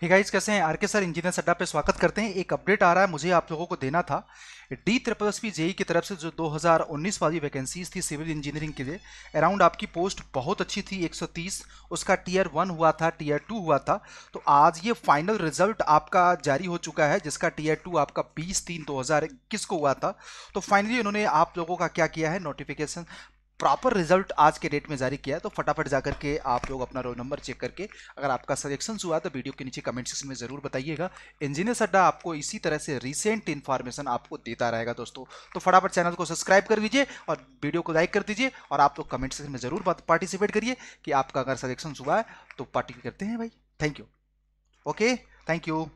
hey guys कैसे हैं are के सर इंजीनियर सड्डा पे स्वागत करते हैं एक अपडेट आ रहा है मुझे आप लोगों को देना था डी त्रिपल एस जेई की तरफ से जो 2019 वाली वैकेंसीज थी सिविल इंजीनियरिंग के लिए अराउंड आपकी पोस्ट बहुत अच्छी थी 130 उसका टीयर वन हुआ था टीयर टू हुआ था तो आज ये फाइनल रिजल्ट आपका जारी हो चुका है जिसका टीयर टू आपका बीस तीन दो को हुआ था तो फाइनली उन्होंने आप लोगों का क्या किया है नोटिफिकेशन प्रॉपर रिजल्ट आज के डेट में जारी किया है तो फटाफट जाकर के आप लोग अपना रोल नंबर चेक करके अगर आपका सजेशन हुआ तो वीडियो के नीचे कमेंट सेक्शन में ज़रूर बताइएगा इंजीनियर अड्डा आपको इसी तरह से रिसेंट इन्फॉर्मेशन आपको देता रहेगा दोस्तों तो फटाफट चैनल को सब्सक्राइब कर दीजिए और वीडियो को लाइक कर दीजिए और आप लोग कमेंट सेक्शन में ज़रूर पार्टिसिपेट करिए कि आपका अगर सजेशन हुआ है तो पार्टी करते हैं भाई thank you okay thank you